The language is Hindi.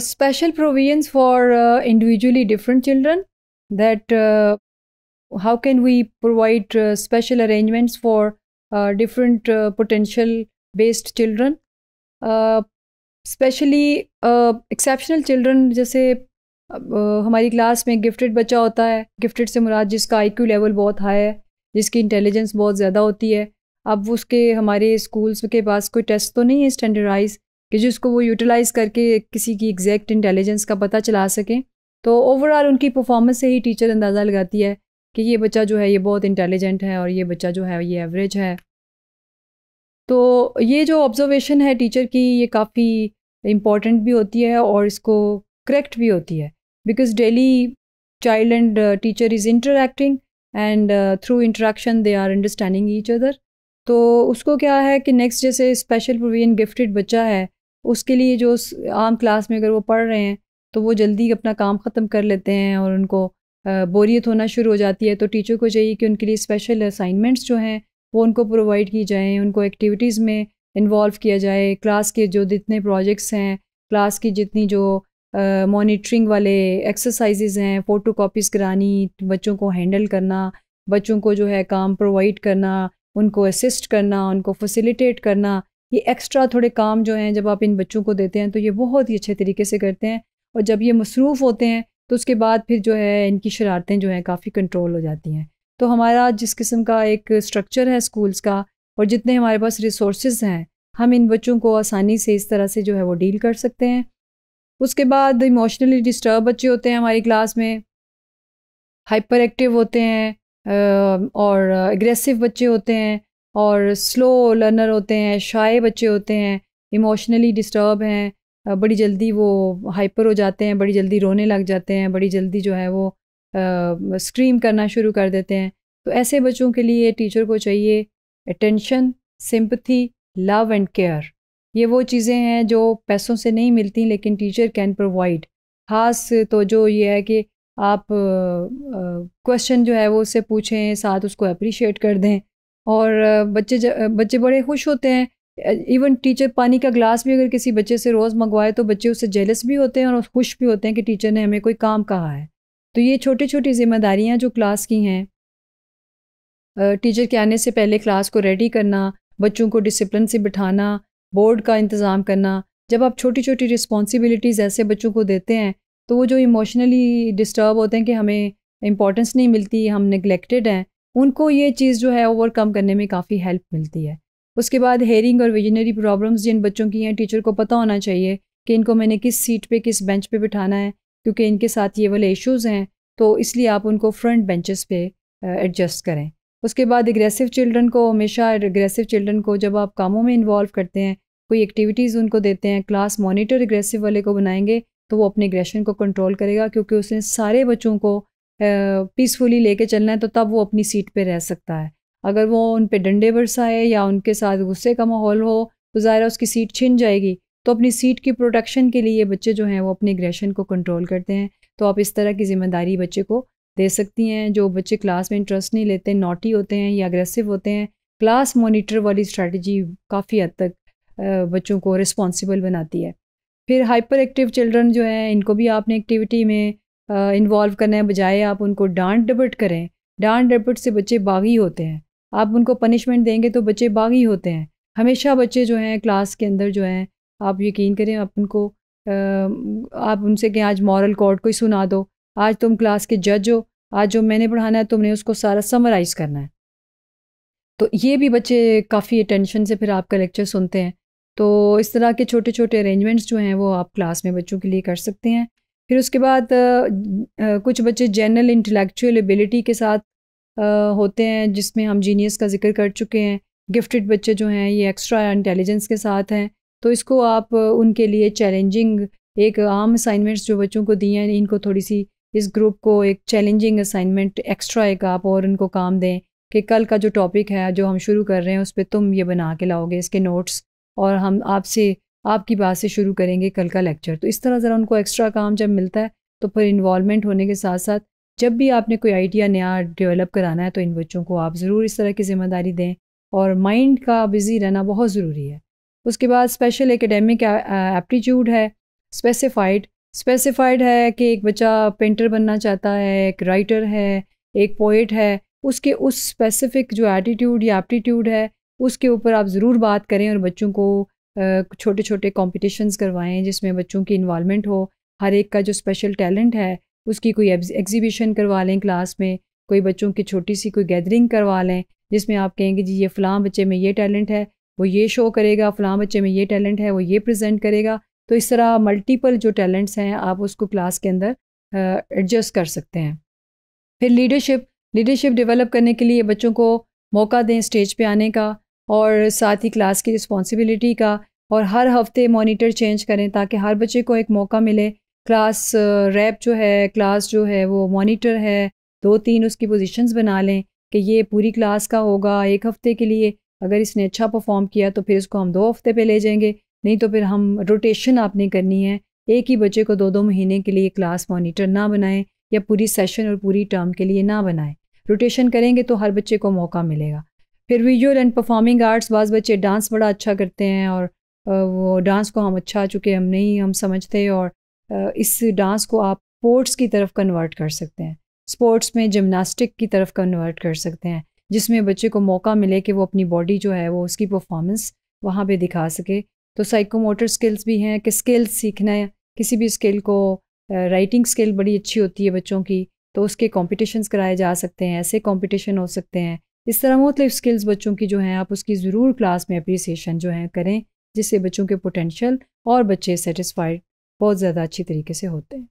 special provisions for individually different children that how can we provide special arrangements for different potential based children specially exceptional children जैसे हमारी क्लास में गिफ्टेड बच्चा होता है गिफ्टेड से मुराद जिसका आई क्यू लेवल बहुत हाई है जिसकी इंटेलिजेंस बहुत ज़्यादा होती है अब उसके हमारे स्कूल्स के पास कोई टेस्ट तो नहीं है स्टैंडर्डाइज़ कि जिसको वो यूटिलाइज़ करके किसी की एग्जैक्ट इंटेलिजेंस का पता चला सकें तो ओवरऑल उनकी परफॉर्मेंस से ही टीचर अंदाज़ा लगाती है कि ये बच्चा जो है ये बहुत इंटेलिजेंट है और ये बच्चा जो है ये एवरेज है तो ये जो ऑब्जर्वेशन है टीचर की ये काफ़ी इम्पॉर्टेंट भी होती है और इसको करेक्ट भी होती है because daily child and teacher is interacting and through interaction they are understanding each other तो उसको क्या है कि नेक्स्ट जैसे स्पेशल प्रोविजन गिफ्टेड बच्चा है उसके लिए जो आम क्लास में अगर वो पढ़ रहे हैं तो वो जल्दी अपना काम ख़त्म कर लेते हैं और उनको बोरियत होना शुरू हो जाती है तो टीचर को चाहिए कि उनके लिए स्पेशल असाइनमेंट्स जो हैं वो उनको प्रोवाइड की जाएँ उनको एक्टिविटीज़ में इन्वॉल्व किया जाए क्लास के जो जितने प्रोजेक्ट्स हैं क्लास की जितनी जो मॉनिटरिंग वाले एक्सरसाइजेज हैं फ़ोटो कापीज़ करानी बच्चों को हैंडल करना बच्चों को जो है काम प्रोवाइड करना उनको असिस्ट करना उनको फैसिलिटेट करना ये एक्स्ट्रा थोड़े काम जो हैं जब आप इन बच्चों को देते हैं तो ये बहुत ही अच्छे तरीके से करते हैं और जब ये मसरूफ़ होते हैं तो उसके बाद फिर जो है इनकी शरारतें जो हैं काफ़ी कंट्रोल हो जाती हैं तो हमारा जिस किस्म का एक स्ट्रक्चर है स्कूल्स का और जितने हमारे पास रिसोर्स हैं हम इन बच्चों को आसानी से इस तरह से जो है वो डील कर सकते हैं उसके बाद इमोशनली डिस्टर्ब बच्चे होते हैं हमारी क्लास में हाइपर एक्टिव होते हैं और एग्रेसिव बच्चे होते हैं और स्लो लर्नर होते हैं शाये बच्चे होते हैं इमोशनली डिस्टर्ब हैं बड़ी जल्दी वो हाइपर हो जाते हैं बड़ी जल्दी रोने लग जाते हैं बड़ी जल्दी जो है वो स्ट्रीम करना शुरू कर देते हैं तो ऐसे बच्चों के लिए टीचर को चाहिए attention sympathy love and care ये वो चीज़ें हैं जो पैसों से नहीं मिलती लेकिन टीचर कैन प्रोवाइड ख़ास तो जो ये है कि आप क्वेश्चन जो है वो उससे पूछें साथ उसको अप्रिशिएट कर दें और बच्चे बच्चे बड़े खुश होते हैं इवन टीचर पानी का ग्लास भी अगर किसी बच्चे से रोज़ मंगवाए तो बच्चे उससे जेलस भी होते हैं और खुश भी होते हैं कि टीचर ने हमें कोई काम कहा है तो ये छोटी छोटी जिम्मेदारियाँ जो क्लास की हैं टीचर के आने से पहले क्लास को रेडी करना बच्चों को डिसिप्लिन से बिठाना बोर्ड का इंतज़ाम करना जब आप छोटी छोटी रिस्पॉन्सिबिलिटीज़ ऐसे बच्चों को देते हैं तो वो जो इमोशनली डिस्टर्ब होते हैं कि हमें इम्पोर्टेंस नहीं मिलती हम निगलेक्टेड हैं उनको ये चीज़ जो है ओवरकम करने में काफ़ी हेल्प मिलती है उसके बाद हेयरिंग और विजनरी प्रॉब्लम्स जिन बच्चों की हैं टीचर को पता होना चाहिए कि इनको मैंने किस सीट पे किस बेंच पे बिठाना है क्योंकि इनके साथ ये वाले इश्यूज़ हैं तो इसलिए आप उनको फ्रंट बेंचेस पे एडजस्ट करें उसके बाद एग्रेसिव चिल्ड्रन को हमेशा एग्रेसिव चिल्ड्रन को जब आप कामों में इन्वॉल्व करते हैं कोई एक्टिविटीज़ उनको देते हैं क्लास मोनिटर एग्रेसिव वाले को बनाएंगे तो वो अपने एग्रेशन को कंट्रोल करेगा क्योंकि उसने सारे बच्चों को पीसफुली लेके चलना है तो तब वो अपनी सीट पे रह सकता है अगर वो उन पे डंडे बरसाए या उनके साथ गुस्से का माहौल हो तो ज़ाहिर उसकी सीट छिन जाएगी तो अपनी सीट की प्रोटेक्शन के लिए बच्चे जो हैं वो अपने एग्रेशन को कंट्रोल करते हैं तो आप इस तरह की ज़िम्मेदारी बच्चे को दे सकती हैं जो बच्चे क्लास में इंटरेस्ट नहीं लेते नोटी होते हैं या अग्रेसिव होते हैं क्लास मोनिटर वाली स्ट्रैटेजी काफ़ी हद तक बच्चों को रिस्पॉन्सिबल बनाती है फिर हाइपर एक्टिव चिल्ड्रन जो हैं इनको भी आपने एक्टिविटी में इन्वॉल्व करने बजाय आप उनको डांट डपट करें डांट डपट से बच्चे बागी होते हैं आप उनको पनिशमेंट देंगे तो बच्चे बागी होते हैं हमेशा बच्चे जो हैं क्लास के अंदर जो हैं आप यकीन करें आप उनको आप उनसे कहें आज मॉरल कोड को ही सुना दो आज तुम क्लास के जज हो आज जो मैंने पढ़ाना है तुमने उसको सारा समराइज़ करना है तो ये भी बच्चे काफ़ी अटेंशन से फिर आपका लेक्चर सुनते हैं तो इस तरह के छोटे छोटे अरेंजमेंट्स जो हैं वो आप क्लास में बच्चों के लिए कर सकते हैं फिर उसके बाद कुछ बच्चे जनरल इंटेलेक्चुअल एबिलिटी के साथ होते हैं जिसमें हम जीनियस का जिक्र कर चुके हैं गिफ्टेड बच्चे जो हैं ये एक्स्ट्रा इंटेलिजेंस के साथ हैं तो इसको आप उनके लिए चैलेंजिंग एक आम असाइनमेंट्स जो बच्चों को दिए हैं इनको थोड़ी सी इस ग्रुप को एक चैलेंजिंग असाइनमेंट एक्स्ट्रा एक आप और उनको काम दें कि कल का जो टॉपिक है जो हम शुरू कर रहे हैं उस पर तुम ये बना के लाओगे इसके नोट्स और हम आपसे आपकी बात से शुरू करेंगे कल का लेक्चर तो इस तरह ज़रा उनको एक्स्ट्रा काम जब मिलता है तो फिर इन्वॉलमेंट होने के साथ साथ जब भी आपने कोई आइडिया नया डेवलप कराना है तो इन बच्चों को आप ज़रूर इस तरह की ज़िम्मेदारी दें और माइंड का बिज़ी रहना बहुत ज़रूरी है उसके बाद स्पेशल एकेडमिक एप्टीट्यूड है स्पेसिफाइड स्पेसिफाइड है कि एक बच्चा पेंटर बनना चाहता है एक राइटर है एक पोइट है उसके उस स्पेसिफिक जो एटीट्यूड या एप्टीट्यूड है उसके ऊपर आप ज़रूर बात करें और बच्चों को छोटे छोटे कॉम्पिटिशन्स करवाएं जिसमें बच्चों की इन्वालमेंट हो हर एक का जो स्पेशल टैलेंट है उसकी कोई एग्जीबिशन करवा लें क्लास में कोई बच्चों की छोटी सी कोई गैदरिंग करवा लें जिसमें आप कहेंगे जी ये फ़लाँ बच्चे में ये टैलेंट है वो ये शो करेगा फ़लाँ बच्चे में ये टैलेंट है वो ये प्रेजेंट करेगा तो इस तरह मल्टीपल जो टैलेंट्स हैं आप उसको क्लास के अंदर एडजस्ट कर सकते हैं फिर लीडरशिप लीडरशिप डेवलप करने के लिए बच्चों को मौका दें स्टेज पे आने का और साथ ही क्लास की रिस्पॉन्सिबिलिटी का और हर हफ्ते मॉनिटर चेंज करें ताकि हर बच्चे को एक मौका मिले क्लास रैप uh, जो है क्लास जो है वो मॉनिटर है दो तीन उसकी पोजीशंस बना लें कि ये पूरी क्लास का होगा एक हफ़्ते के लिए अगर इसने अच्छा परफॉर्म किया तो फिर इसको हम दो हफ्ते पे ले जाएंगे नहीं तो फिर हम रोटेशन आपने करनी है एक ही बच्चे को दो दो महीने के लिए क्लास मॉनिटर ना बनाएं या पूरी सेशन और पूरी टर्म के लिए ना बनाएं रोटेशन करेंगे तो हर बच्चे को मौका मिलेगा फिर विजुअल एंड परफॉर्मिंग आर्ट्स बाज़ बच्चे डांस बड़ा अच्छा करते हैं और वो डांस को हम अच्छा चूँकि हम नहीं हम समझते और इस डांस को आप स्पोर्ट्स की तरफ कन्वर्ट कर सकते हैं स्पोर्ट्स में जिमनास्टिक की तरफ कन्वर्ट कर सकते हैं जिसमें बच्चे को मौका मिले कि वो अपनी बॉडी जो है वो उसकी परफॉर्मेंस वहाँ पे दिखा सके तो साइकोमोटर स्किल्स भी हैं कि स्किल्स सीखना है किसी भी स्किल को राइटिंग स्किल बड़ी अच्छी होती है बच्चों की तो उसके कॉम्पिटिशन्स कराए जा सकते हैं ऐसे कॉम्पिटिशन हो सकते हैं इस तरह मुख्तलिफ स्किल्स बच्चों की जो हैं आप उसकी ज़रूर क्लास में अप्रिसिएशन जो है करें जिससे बच्चों के पोटेंशल और बच्चे सेटिस्फाइड बहुत ज़्यादा अच्छी तरीके से होते हैं